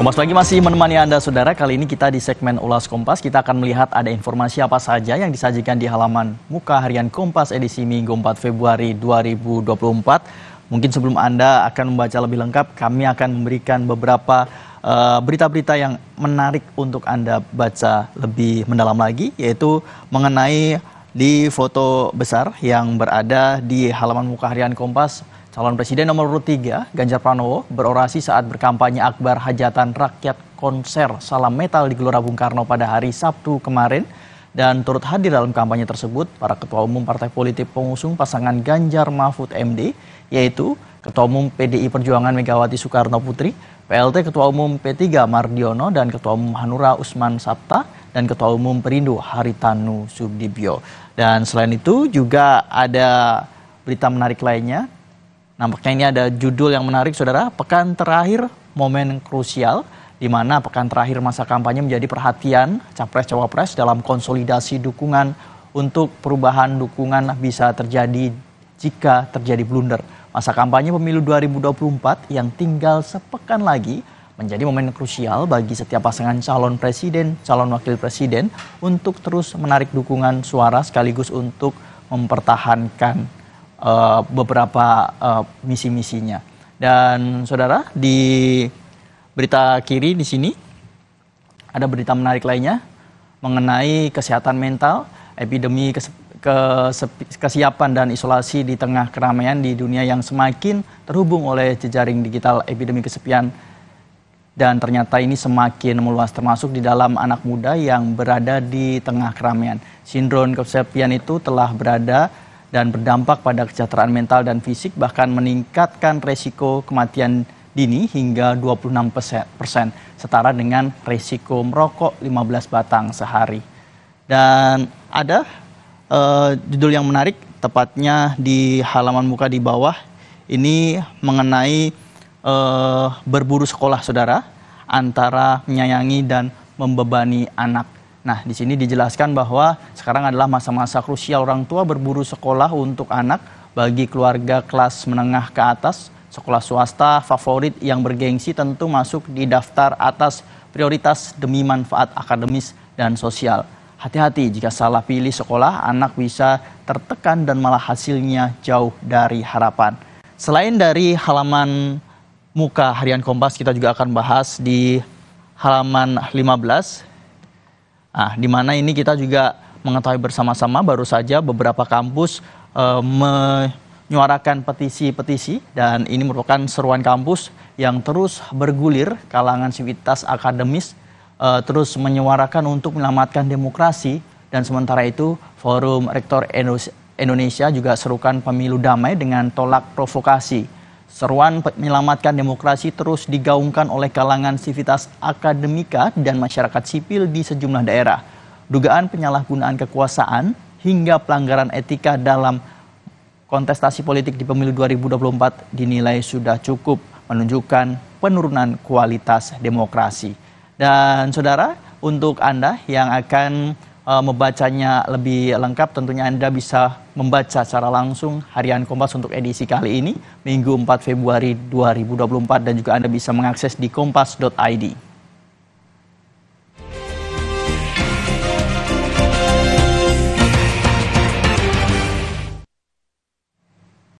Kompas lagi masih menemani Anda saudara. Kali ini kita di segmen Ulas Kompas kita akan melihat ada informasi apa saja yang disajikan di halaman Muka Harian Kompas edisi Minggu 4 Februari 2024. Mungkin sebelum Anda akan membaca lebih lengkap, kami akan memberikan beberapa eh, berita-berita uh, yang menarik untuk Anda baca lebih mendalam lagi yaitu mengenai di foto besar yang berada di halaman muka harian Kompas Calon Presiden nomor urut 3, Ganjar Pranowo, berorasi saat berkampanye akbar hajatan rakyat konser Salam Metal di Gelora Bung Karno pada hari Sabtu kemarin. Dan turut hadir dalam kampanye tersebut para ketua umum partai politik pengusung pasangan Ganjar Mahfud MD, yaitu Ketua Umum PDI Perjuangan Megawati Soekarno Putri, PLT Ketua Umum P3 Mardiono dan Ketua Umum Hanura Usman Sabta dan Ketua Umum Perindo Haritanu Subdibyo. Dan selain itu juga ada berita menarik lainnya Nampaknya ini ada judul yang menarik saudara, pekan terakhir momen krusial di mana pekan terakhir masa kampanye menjadi perhatian capres-cawapres dalam konsolidasi dukungan untuk perubahan dukungan bisa terjadi jika terjadi blunder. Masa kampanye pemilu 2024 yang tinggal sepekan lagi menjadi momen krusial bagi setiap pasangan calon presiden, calon wakil presiden untuk terus menarik dukungan suara sekaligus untuk mempertahankan uh, beberapa uh, misi-misinya. Dan saudara di berita kiri di sini ada berita menarik lainnya mengenai kesehatan mental, epidemi kesiapan dan isolasi di tengah keramaian di dunia yang semakin terhubung oleh jejaring digital epidemi kesepian dan ternyata ini semakin meluas termasuk di dalam anak muda yang berada di tengah keramaian. Sindrom kesepian itu telah berada dan berdampak pada kesejahteraan mental dan fisik bahkan meningkatkan resiko kematian dini hingga 26 persen setara dengan resiko merokok 15 batang sehari. Dan ada uh, judul yang menarik tepatnya di halaman muka di bawah ini mengenai uh, berburu sekolah saudara antara menyayangi dan membebani anak Nah, di sini dijelaskan bahwa sekarang adalah masa-masa krusial orang tua berburu sekolah untuk anak bagi keluarga kelas menengah ke atas. Sekolah swasta favorit yang bergengsi tentu masuk di daftar atas prioritas demi manfaat akademis dan sosial. Hati-hati jika salah pilih sekolah, anak bisa tertekan dan malah hasilnya jauh dari harapan. Selain dari halaman muka harian Kompas, kita juga akan bahas di halaman 15 Nah, di mana ini kita juga mengetahui bersama-sama baru saja beberapa kampus e, menyuarakan petisi-petisi dan ini merupakan seruan kampus yang terus bergulir kalangan sivitas akademis e, terus menyuarakan untuk menyelamatkan demokrasi dan sementara itu Forum Rektor Indonesia juga serukan pemilu damai dengan tolak provokasi. Seruan menyelamatkan demokrasi terus digaungkan oleh kalangan sivitas akademika dan masyarakat sipil di sejumlah daerah. Dugaan penyalahgunaan kekuasaan hingga pelanggaran etika dalam kontestasi politik di pemilu 2024 dinilai sudah cukup menunjukkan penurunan kualitas demokrasi. Dan saudara, untuk Anda yang akan eh, membacanya lebih lengkap tentunya Anda bisa membaca secara langsung harian Kompas untuk edisi kali ini, Minggu 4 Februari 2024 dan juga Anda bisa mengakses di kompas.id.